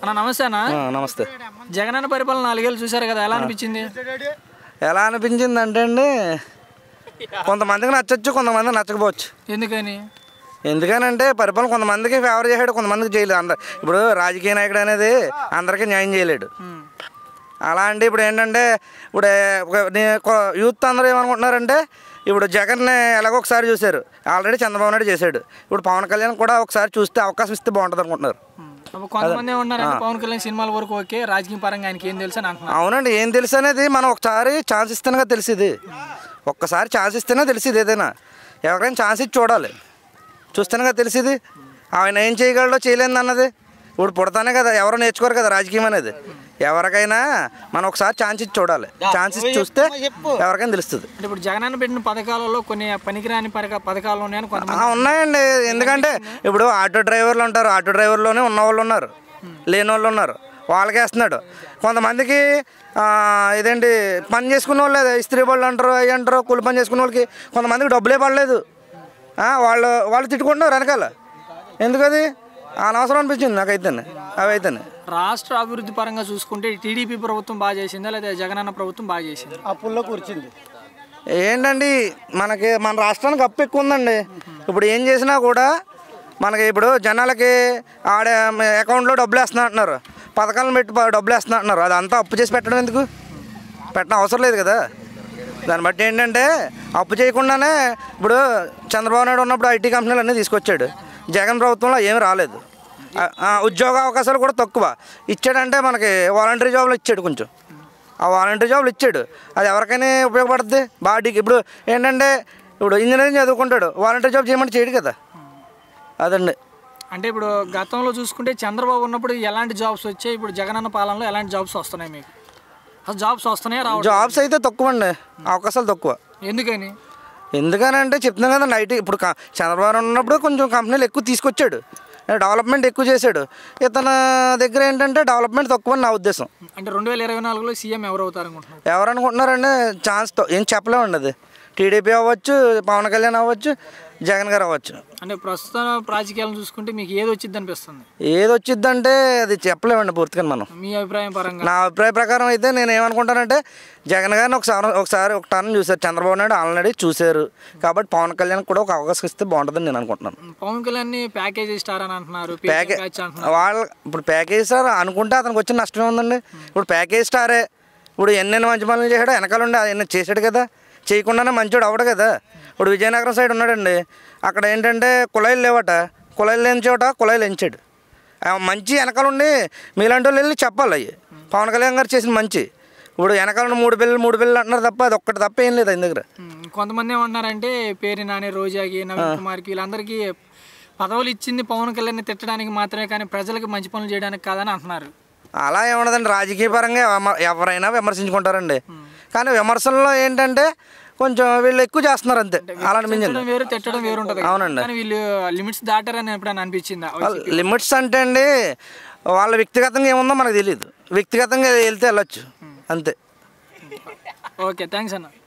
అన్న నమస్తే అన్న నమస్తే జగన్ అన్న పరిపాలన నాలుగేళ్ళు చూసారు కదా ఎలా అనిపించింది ఎలా అనిపించింది అంటే అండి కొంతమందికి నచ్చచ్చు కొంతమందికి నచ్చకపోవచ్చు ఎందుకని ఎందుకనంటే పరిపాలన కొంతమందికి ఫేవర్ చేశాడు కొంతమందికి చేయలేదు అందరు ఇప్పుడు రాజకీయ నాయకుడు అనేది అందరికీ న్యాయం చేయలేడు అలా అంటే ఇప్పుడు ఏంటంటే ఇప్పుడు యూత్ అందరూ ఏమనుకుంటున్నారంటే ఇప్పుడు జగన్ ఎలాగో ఒకసారి చూశారు ఆల్రెడీ చంద్రబాబు నాయుడు చేశాడు ఇప్పుడు పవన్ కళ్యాణ్ కూడా ఒకసారి చూస్తే అవకాశం ఇస్తే బాగుంటుంది అనుకుంటున్నారు కొంతమంది ఉన్నారు పవన్ కళ్యాణ్ సినిమాల వరకు ఓకే రాజకీయ పరంగా ఆయనకి ఏం తెలుసు అవునండి ఏం తెలుసు అనేది మనం ఒకసారి ఛాన్స్ ఇస్తేనే తెలిసింది ఒక్కసారి ఛాన్స్ ఇస్తేనే తెలిసింది ఏదైనా ఎవరైనా ఛాన్స్ ఇచ్చి చూడాలి చూస్తేనే తెలిసింది ఆయన ఏం చేయగలడో చేయలేదు అన్నది ఇప్పుడు పుడతానే కదా ఎవరు నేర్చుకోరు కదా రాజకీయం అనేది ఎవరికైనా మనం ఒకసారి ఛాన్స్ ఇచ్చి చూడాలి ఛాన్స్ ఇచ్చి చూస్తే ఎవరికైనా తెలుస్తుంది ఇప్పుడు జగనన్న పెట్టిన పథకాలలో కొన్ని పనికిరాని పథకాలు ఉన్నాయని ఉన్నాయండి ఎందుకంటే ఇప్పుడు ఆటో డ్రైవర్లు ఉంటారు ఆటో డ్రైవర్లోనే ఉన్న వాళ్ళు ఉన్నారు లేని వాళ్ళు ఉన్నారు వాళ్ళకి వేస్తున్నాడు కొంతమందికి ఇదేంటి పని చేసుకున్న వాళ్ళు ఇస్త్రీ వాళ్ళు అంటారు అవి అంటారు కూలి పని చేసుకున్న వాళ్ళకి కొంతమందికి డబ్బులే పడలేదు వాళ్ళు వాళ్ళు తిట్టుకుంటున్నారు వెనకాల ఎందుకది అనవసరం అనిపించింది అయితేనే అవి అయితేనే రాష్ట్ర అభివృద్ధి పరంగా చూసుకుంటే టీడీపీ ప్రభుత్వం బాగా చేసిందా లేదా జగనన్న ప్రభుత్వం బాగా చేసింది అప్పుల్లో కూర్చింది ఏంటండి మనకి మన రాష్ట్రానికి అప్పు ఎక్కువ ఉందండి ఇప్పుడు ఏం చేసినా కూడా మనకి ఇప్పుడు జనాలకి ఆడ అకౌంట్లో డబ్బులు వేస్తున్నా అంటున్నారు పథకాలను పెట్టి డబ్బులు వేస్తున్నా అంటున్నారు అదంతా అప్పు చేసి పెట్టడం ఎందుకు పెట్టడం అవసరం లేదు కదా దాన్ని బట్టి ఏంటంటే అప్పు చేయకుండానే ఇప్పుడు చంద్రబాబు నాయుడు ఉన్నప్పుడు ఐటీ కంపెనీలు అన్నీ తీసుకొచ్చాడు జగన్ ప్రభుత్వంలో ఏమి రాలేదు ఉద్యోగ అవకాశాలు కూడా తక్కువ ఇచ్చాడంటే మనకి వాలంటరీ జాబులు ఇచ్చాడు కొంచెం ఆ వాలంటరీ జాబ్లు ఇచ్చాడు అది ఎవరికైనా ఉపయోగపడుతుంది బాడీకి ఇప్పుడు ఏంటంటే ఇప్పుడు ఇంజనీరింగ్ చదువుకుంటాడు వాలంటరీ జాబ్ చేయమంటే చేయడు కదా అదండి అంటే ఇప్పుడు గతంలో చూసుకుంటే చంద్రబాబు ఉన్నప్పుడు ఎలాంటి జాబ్స్ వచ్చాయి ఇప్పుడు అన్న పాలనలో ఎలాంటి జాబ్స్ వస్తున్నాయి మీకు జాబ్స్ వస్తున్నాయి జాబ్స్ అయితే తక్కువ అండి అవకాశాలు తక్కువ ఎందుకని ఎందుకనంటే చెప్తున్నాను కదా నైట్ ఇప్పుడు చంద్రబాబు ఉన్నప్పుడు కొంచెం కంపెనీలు ఎక్కువ తీసుకొచ్చాడు డెవలప్మెంట్ ఎక్కువ చేశాడు ఇతను దగ్గర ఏంటంటే డెవలప్మెంట్ తక్కువ నా ఉద్దేశం అంటే రెండు వేల ఇరవై నాలుగులో సీఎం ఎవరు అవుతారు ఎవరు అనుకుంటున్నారంటే ఛాన్స్తో ఏం చెప్పలేము అది టీడీపీ అవ్వచ్చు పవన్ కళ్యాణ్ అవ్వచ్చు జగన్ గారు అవ్వచ్చు అంటే ప్రస్తుతం రాజకీయాలను చూసుకుంటే మీకు ఏది వచ్చింది అనిపిస్తుంది ఏది వచ్చింది అంటే అది చెప్పలేమండి పూర్తిగా మనం మీ అభిప్రాయం పరంగా నా అభిప్రాయ ప్రకారం అయితే నేను ఏమనుకుంటానంటే జగన్ గారిని ఒకసారి ఒకసారి ఒక టర్న్ చూశారు చంద్రబాబు నాయుడు ఆల్రెడీ చూశారు కాబట్టి పవన్ కళ్యాణ్ కూడా ఒక అవకాశం ఇస్తే బాగుంటుందని నేను అనుకుంటున్నాను పవన్ కళ్యాణ్ ప్యాకేజ్ ఇస్తారని అంటున్నారు ప్యాకేజ్ వాళ్ళు ఇప్పుడు ప్యాకేజ్ ఇస్తారు అనుకుంటే అతనికి వచ్చిన నష్టం ఉందండి ఇప్పుడు ప్యాకేజ్ స్టారే ఇప్పుడు ఎన్నెన్ని మంచి పనులు చేశాడో వెనకాల ఉండి ఆయన చేశాడు కదా చేయకుండానే మంచోడు అవడు కదా ఇప్పుడు విజయనగరం సైడ్ ఉన్నాడండి అక్కడ ఏంటంటే కుళాయిలు లేవట కుళాయిలు లేని చోట కుళాయిలు ఎంచాడు మంచి ఉండి మీలాంటి వాళ్ళు వెళ్ళి చెప్పాలి అవి పవన్ కళ్యాణ్ గారు చేసిన మంచి ఇప్పుడు వెనకాల మూడు పిల్లలు మూడు పిల్లలు అంటున్నారు తప్ప అది ఒక్కటి తప్ప ఏం లేదు దగ్గర కొంతమంది ఏమంటున్నారంటే పేరు నాని రోజాకి నవీన్ కుమార్కి వీళ్ళందరికీ పదవులు ఇచ్చింది పవన్ కళ్యాణ్ తిట్టడానికి మాత్రమే కానీ ప్రజలకు మంచి పనులు చేయడానికి కాదని అంటున్నారు అలా ఏమన్నదండి రాజకీయ పరంగా ఎవరైనా విమర్శించుకుంటారండి కానీ విమర్శల్లో ఏంటంటే కొంచెం వీళ్ళు ఎక్కువ చేస్తున్నారు అంతే అలా ఉంటుంది అవునండి వీళ్ళు లిమిట్స్ ఎప్పుడైనా లిమిట్స్ అంటే అండి వాళ్ళ వ్యక్తిగతంగా ఏముందో మనకు తెలియదు వ్యక్తిగతంగా వెళ్తే వెళ్ళొచ్చు అంతే ఓకే థ్యాంక్స్ అన్న